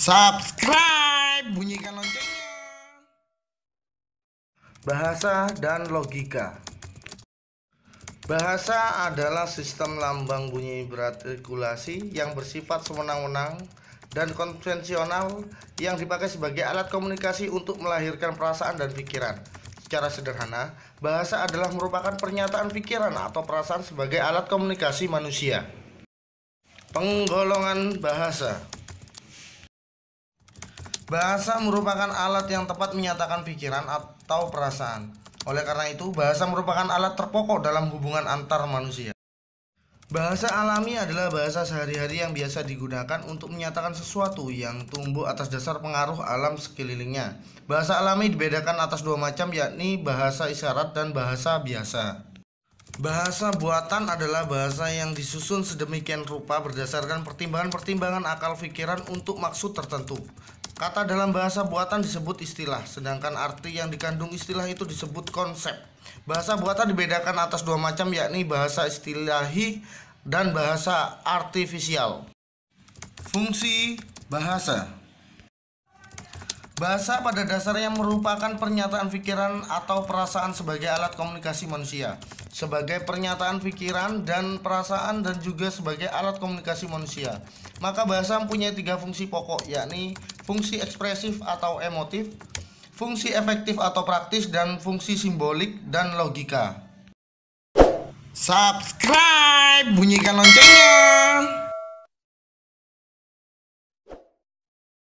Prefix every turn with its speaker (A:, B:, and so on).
A: subscribe, bunyikan loncengnya. Bahasa dan logika. Bahasa adalah sistem lambang bunyi berartikulasi yang bersifat semenang-menang dan konvensional yang dipakai sebagai alat komunikasi untuk melahirkan perasaan dan pikiran. Secara sederhana, bahasa adalah merupakan pernyataan pikiran atau perasaan sebagai alat komunikasi manusia. Penggolongan bahasa Bahasa merupakan alat yang tepat menyatakan pikiran atau perasaan. Oleh karena itu, bahasa merupakan alat terpokok dalam hubungan antar manusia. Bahasa alami adalah bahasa sehari-hari yang biasa digunakan untuk menyatakan sesuatu yang tumbuh atas dasar pengaruh alam sekelilingnya. Bahasa alami dibedakan atas dua macam yakni bahasa isyarat dan bahasa biasa. Bahasa buatan adalah bahasa yang disusun sedemikian rupa berdasarkan pertimbangan-pertimbangan akal pikiran untuk maksud tertentu. Kata dalam bahasa buatan disebut istilah, sedangkan arti yang dikandung istilah itu disebut konsep. Bahasa buatan dibedakan atas dua macam yakni bahasa istilahi dan bahasa artifisial. Fungsi bahasa Bahasa pada dasarnya merupakan pernyataan pikiran atau perasaan sebagai alat komunikasi manusia, sebagai pernyataan pikiran dan perasaan dan juga sebagai alat komunikasi manusia. Maka bahasa mempunyai tiga fungsi pokok, yakni fungsi ekspresif atau emotif, fungsi efektif atau praktis, dan fungsi simbolik dan logika. Subscribe, bunyikan loncengnya.